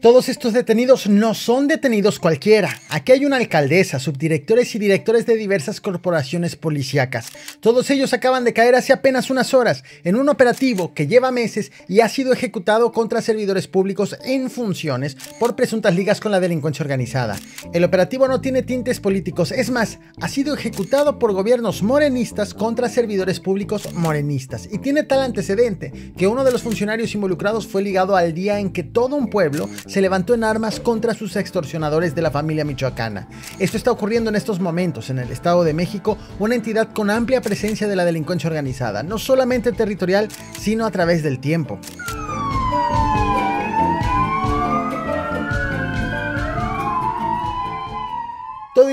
Todos estos detenidos no son detenidos cualquiera. Aquí hay una alcaldesa, subdirectores y directores de diversas corporaciones policíacas. Todos ellos acaban de caer hace apenas unas horas en un operativo que lleva meses y ha sido ejecutado contra servidores públicos en funciones por presuntas ligas con la delincuencia organizada. El operativo no tiene tintes políticos, es más, ha sido ejecutado por gobiernos morenistas contra servidores públicos morenistas y tiene tal antecedente que uno de los funcionarios involucrados fue ligado al día en que todo un pueblo se levantó en armas contra sus extorsionadores de la familia michoacana. Esto está ocurriendo en estos momentos en el Estado de México, una entidad con amplia presencia de la delincuencia organizada, no solamente territorial, sino a través del tiempo.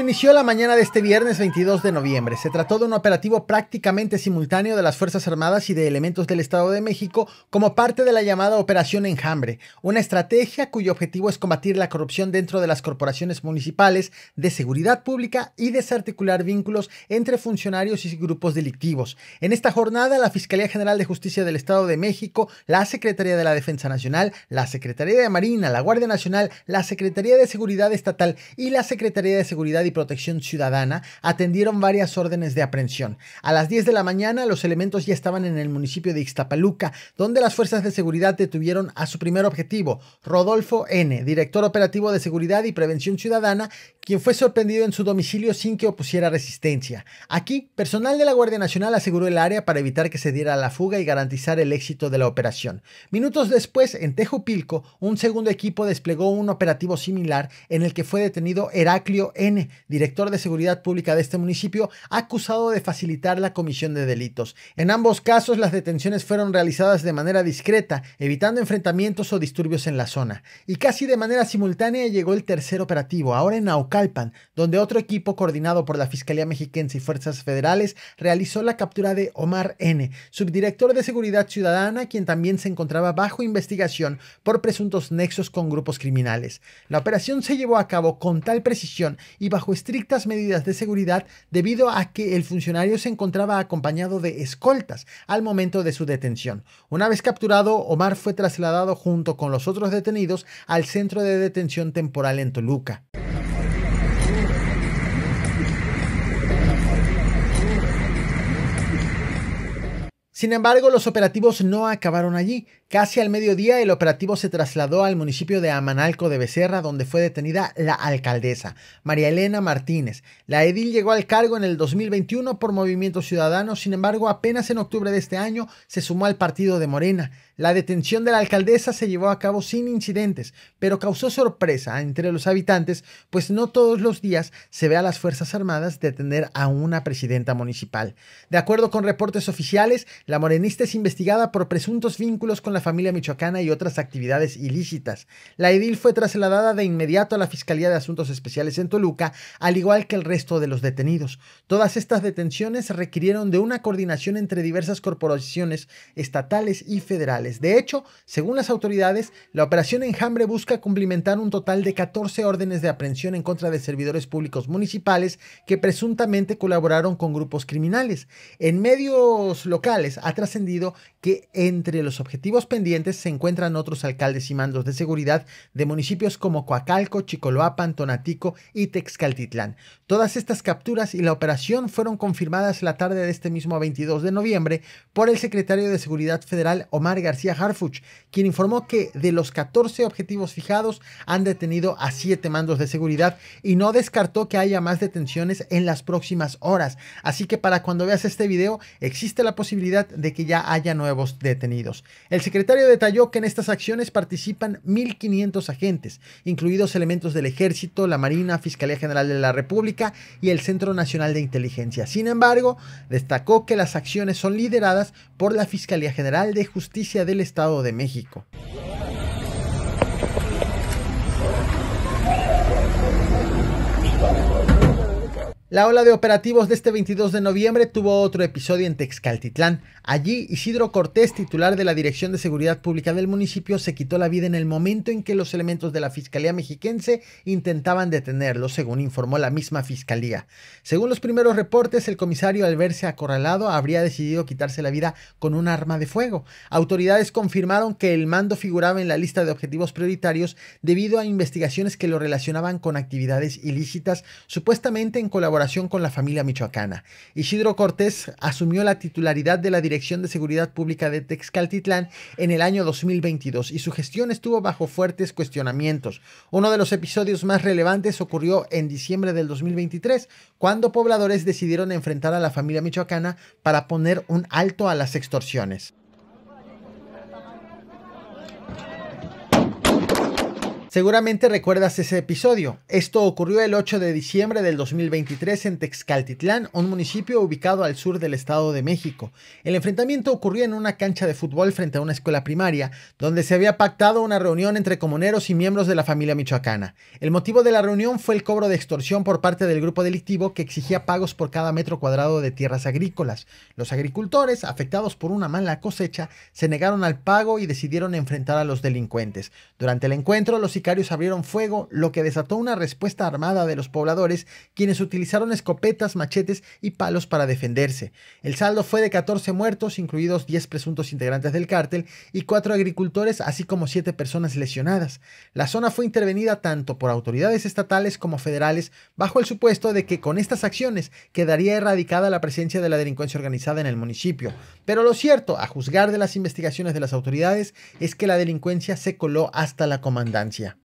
inició la mañana de este viernes 22 de noviembre. Se trató de un operativo prácticamente simultáneo de las Fuerzas Armadas y de elementos del Estado de México como parte de la llamada Operación Enjambre, una estrategia cuyo objetivo es combatir la corrupción dentro de las corporaciones municipales de seguridad pública y desarticular vínculos entre funcionarios y grupos delictivos. En esta jornada, la Fiscalía General de Justicia del Estado de México, la Secretaría de la Defensa Nacional, la Secretaría de Marina, la Guardia Nacional, la Secretaría de Seguridad Estatal y la Secretaría de Seguridad y Protección Ciudadana atendieron varias órdenes de aprehensión. A las 10 de la mañana los elementos ya estaban en el municipio de Ixtapaluca, donde las fuerzas de seguridad detuvieron a su primer objetivo, Rodolfo N., director operativo de Seguridad y Prevención Ciudadana, quien fue sorprendido en su domicilio sin que opusiera resistencia. Aquí, personal de la Guardia Nacional aseguró el área para evitar que se diera la fuga y garantizar el éxito de la operación. Minutos después, en Tejupilco, un segundo equipo desplegó un operativo similar en el que fue detenido Heraclio N., director de Seguridad Pública de este municipio, acusado de facilitar la comisión de delitos. En ambos casos, las detenciones fueron realizadas de manera discreta, evitando enfrentamientos o disturbios en la zona. Y casi de manera simultánea llegó el tercer operativo, ahora en Naucalpan, donde otro equipo coordinado por la Fiscalía Mexiquense y Fuerzas Federales realizó la captura de Omar N., subdirector de Seguridad Ciudadana, quien también se encontraba bajo investigación por presuntos nexos con grupos criminales. La operación se llevó a cabo con tal precisión y bajo estrictas medidas de seguridad debido a que el funcionario se encontraba acompañado de escoltas al momento de su detención. Una vez capturado, Omar fue trasladado junto con los otros detenidos al centro de detención temporal en Toluca. Sin embargo, los operativos no acabaron allí. Casi al mediodía el operativo se trasladó al municipio de Amanalco de Becerra, donde fue detenida la alcaldesa, María Elena Martínez. La edil llegó al cargo en el 2021 por Movimiento Ciudadano, sin embargo, apenas en octubre de este año se sumó al partido de Morena. La detención de la alcaldesa se llevó a cabo sin incidentes, pero causó sorpresa entre los habitantes, pues no todos los días se ve a las Fuerzas Armadas detener a una presidenta municipal. De acuerdo con reportes oficiales, la morenista es investigada por presuntos vínculos con la familia michoacana y otras actividades ilícitas. La edil fue trasladada de inmediato a la Fiscalía de Asuntos Especiales en Toluca, al igual que el resto de los detenidos. Todas estas detenciones requirieron de una coordinación entre diversas corporaciones estatales y federales. De hecho, según las autoridades, la operación Enjambre busca cumplimentar un total de 14 órdenes de aprehensión en contra de servidores públicos municipales que presuntamente colaboraron con grupos criminales. En medios locales, ha trascendido que entre los objetivos pendientes se encuentran otros alcaldes y mandos de seguridad de municipios como Coacalco, Chicoloapan, Tonatico y Texcaltitlán. Todas estas capturas y la operación fueron confirmadas la tarde de este mismo 22 de noviembre por el secretario de Seguridad Federal Omar García Harfuch, quien informó que de los 14 objetivos fijados han detenido a 7 mandos de seguridad y no descartó que haya más detenciones en las próximas horas. Así que para cuando veas este video existe la posibilidad de que ya haya nuevos detenidos. El secretario detalló que en estas acciones participan 1.500 agentes, incluidos elementos del Ejército, la Marina, Fiscalía General de la República y el Centro Nacional de Inteligencia. Sin embargo, destacó que las acciones son lideradas por la Fiscalía General de Justicia del Estado de México. La ola de operativos de este 22 de noviembre tuvo otro episodio en Texcaltitlán. Allí, Isidro Cortés, titular de la Dirección de Seguridad Pública del municipio, se quitó la vida en el momento en que los elementos de la Fiscalía mexiquense intentaban detenerlo, según informó la misma Fiscalía. Según los primeros reportes, el comisario, al verse acorralado, habría decidido quitarse la vida con un arma de fuego. Autoridades confirmaron que el mando figuraba en la lista de objetivos prioritarios debido a investigaciones que lo relacionaban con actividades ilícitas, supuestamente en colaboración con la familia michoacana. Isidro Cortés asumió la titularidad de la Dirección de Seguridad Pública de Texcaltitlán en el año 2022 y su gestión estuvo bajo fuertes cuestionamientos. Uno de los episodios más relevantes ocurrió en diciembre del 2023, cuando pobladores decidieron enfrentar a la familia michoacana para poner un alto a las extorsiones. Seguramente recuerdas ese episodio. Esto ocurrió el 8 de diciembre del 2023 en Texcaltitlán, un municipio ubicado al sur del Estado de México. El enfrentamiento ocurrió en una cancha de fútbol frente a una escuela primaria, donde se había pactado una reunión entre comuneros y miembros de la familia michoacana. El motivo de la reunión fue el cobro de extorsión por parte del grupo delictivo que exigía pagos por cada metro cuadrado de tierras agrícolas. Los agricultores, afectados por una mala cosecha, se negaron al pago y decidieron enfrentar a los delincuentes. Durante el encuentro, los abrieron fuego, lo que desató una respuesta armada de los pobladores, quienes utilizaron escopetas, machetes y palos para defenderse. El saldo fue de 14 muertos, incluidos 10 presuntos integrantes del cártel, y 4 agricultores, así como 7 personas lesionadas. La zona fue intervenida tanto por autoridades estatales como federales, bajo el supuesto de que con estas acciones quedaría erradicada la presencia de la delincuencia organizada en el municipio. Pero lo cierto, a juzgar de las investigaciones de las autoridades, es que la delincuencia se coló hasta la comandancia.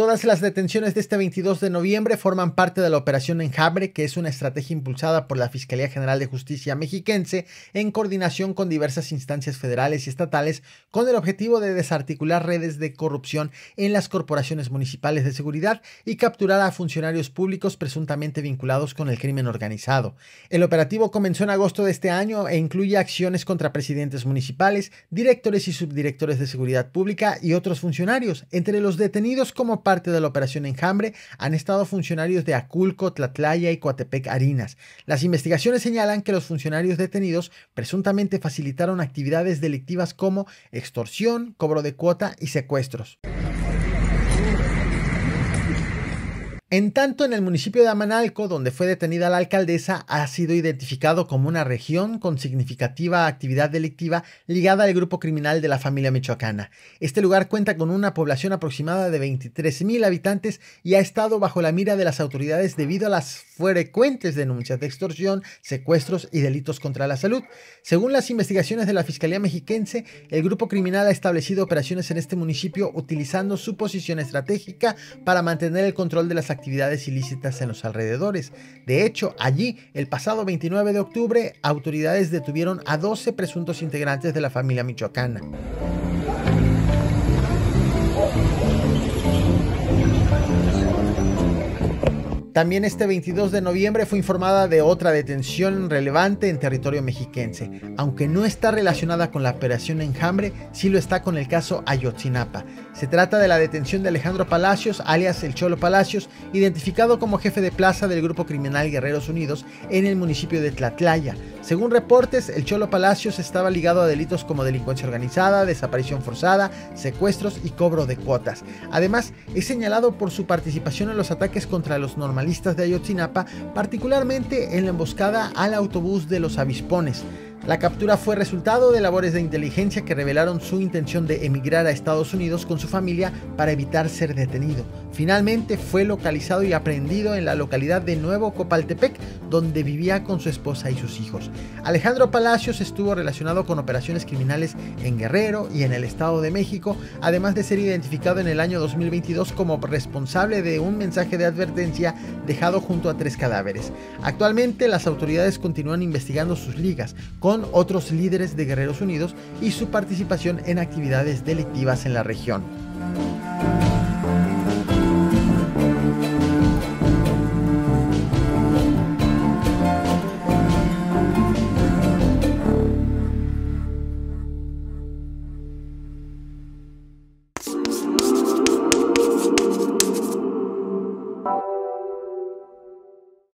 Todas las detenciones de este 22 de noviembre forman parte de la Operación Enjambre, que es una estrategia impulsada por la Fiscalía General de Justicia mexiquense en coordinación con diversas instancias federales y estatales con el objetivo de desarticular redes de corrupción en las corporaciones municipales de seguridad y capturar a funcionarios públicos presuntamente vinculados con el crimen organizado. El operativo comenzó en agosto de este año e incluye acciones contra presidentes municipales, directores y subdirectores de seguridad pública y otros funcionarios. Entre los detenidos como parte de la operación Enjambre han estado funcionarios de Aculco, Tlatlaya y Coatepec Harinas. Las investigaciones señalan que los funcionarios detenidos presuntamente facilitaron actividades delictivas como extorsión, cobro de cuota y secuestros. En tanto, en el municipio de Amanalco, donde fue detenida la alcaldesa, ha sido identificado como una región con significativa actividad delictiva ligada al grupo criminal de la familia michoacana. Este lugar cuenta con una población aproximada de 23.000 habitantes y ha estado bajo la mira de las autoridades debido a las frecuentes denuncias de extorsión, secuestros y delitos contra la salud. Según las investigaciones de la Fiscalía Mexiquense, el grupo criminal ha establecido operaciones en este municipio utilizando su posición estratégica para mantener el control de las actividades actividades ilícitas en los alrededores. De hecho, allí, el pasado 29 de octubre, autoridades detuvieron a 12 presuntos integrantes de la familia michoacana. También este 22 de noviembre fue informada de otra detención relevante en territorio mexiquense. Aunque no está relacionada con la operación Enjambre, sí lo está con el caso Ayotzinapa. Se trata de la detención de Alejandro Palacios, alias el Cholo Palacios, identificado como jefe de plaza del grupo criminal Guerreros Unidos en el municipio de Tlatlaya. Según reportes, el Cholo Palacios estaba ligado a delitos como delincuencia organizada, desaparición forzada, secuestros y cobro de cuotas. Además, es señalado por su participación en los ataques contra los normalistas de Ayotzinapa, particularmente en la emboscada al autobús de los avispones. La captura fue resultado de labores de inteligencia que revelaron su intención de emigrar a Estados Unidos con su familia para evitar ser detenido. Finalmente fue localizado y aprehendido en la localidad de Nuevo Copaltepec, donde vivía con su esposa y sus hijos. Alejandro Palacios estuvo relacionado con operaciones criminales en Guerrero y en el Estado de México, además de ser identificado en el año 2022 como responsable de un mensaje de advertencia dejado junto a tres cadáveres. Actualmente las autoridades continúan investigando sus ligas, con otros líderes de Guerreros Unidos y su participación en actividades delictivas en la región.